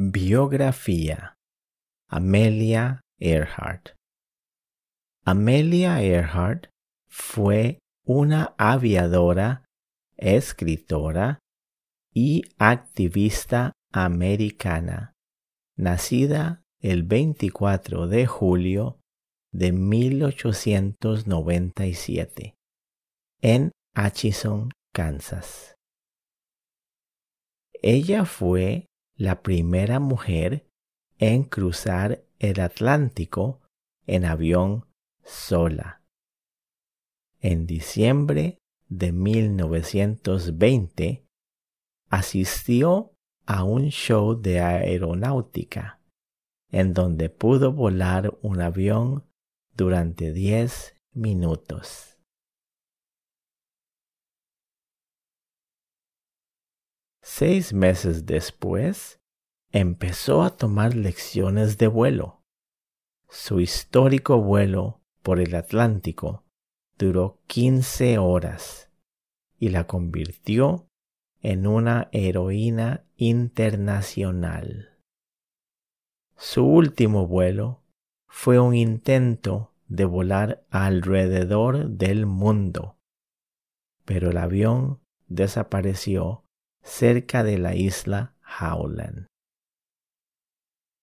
Biografía. Amelia Earhart. Amelia Earhart fue una aviadora, escritora y activista americana, nacida el 24 de julio de 1897 en Atchison, Kansas. Ella fue la primera mujer en cruzar el Atlántico en avión sola. En diciembre de 1920 asistió a un show de aeronáutica en donde pudo volar un avión durante 10 minutos. Seis meses después, empezó a tomar lecciones de vuelo. Su histórico vuelo por el Atlántico duró 15 horas y la convirtió en una heroína internacional. Su último vuelo fue un intento de volar alrededor del mundo, pero el avión desapareció cerca de la isla Howland.